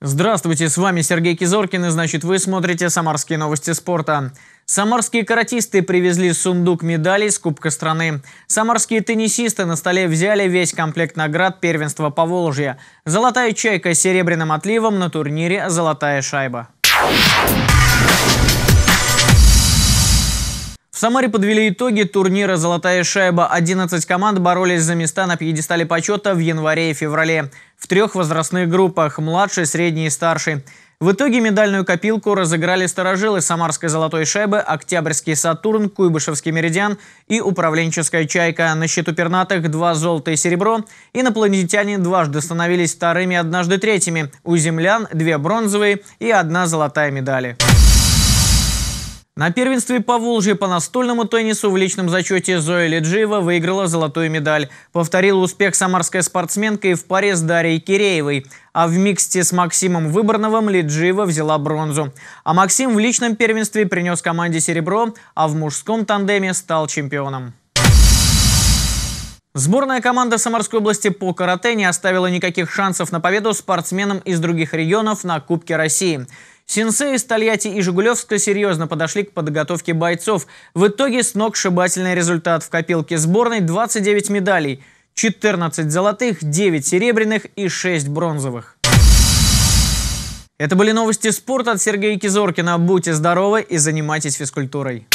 Здравствуйте, с вами Сергей Кизоркин и значит вы смотрите «Самарские новости спорта». Самарские каратисты привезли сундук медалей с Кубка страны. Самарские теннисисты на столе взяли весь комплект наград первенства Поволжья. Золотая чайка с серебряным отливом на турнире «Золотая шайба». В Самаре подвели итоги турнира «Золотая шайба». 11 команд боролись за места на пьедестале почета в январе и феврале. В трех возрастных группах – младший, средний и старший. В итоге медальную копилку разыграли старожилы Самарской «Золотой шайбы», Октябрьский «Сатурн», Куйбышевский «Меридиан» и управленческая «Чайка». На счету пернатых два золота и серебро. Инопланетяне дважды становились вторыми, однажды третьими. У землян две бронзовые и одна золотая медали. На первенстве по Волжье по настольному теннису в личном зачете Зоя Леджиева выиграла золотую медаль. Повторила успех самарская спортсменка и в паре с Дарьей Киреевой. А в миксте с Максимом Выборновым Леджиева взяла бронзу. А Максим в личном первенстве принес команде серебро, а в мужском тандеме стал чемпионом. Сборная команда Самарской области по карате не оставила никаких шансов на победу спортсменам из других регионов на Кубке России. Сенсеи из Тольятти и Жигулевска серьезно подошли к подготовке бойцов. В итоге сногсшибательный результат в копилке сборной 29 медалей, 14 золотых, 9 серебряных и 6 бронзовых. Это были новости спорта от Сергея Кизоркина. Будьте здоровы и занимайтесь физкультурой.